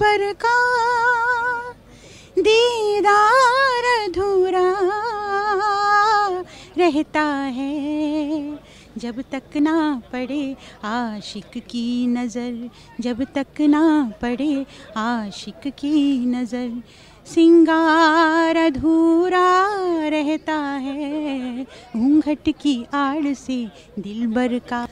बर का दीदार अधूरा रहता है जब तक ना पड़े आशिक की नज़र जब तक ना पड़े आशिक की नज़र सिंगार अधूरा रहता है घूंघट की आड़ से दिल भर का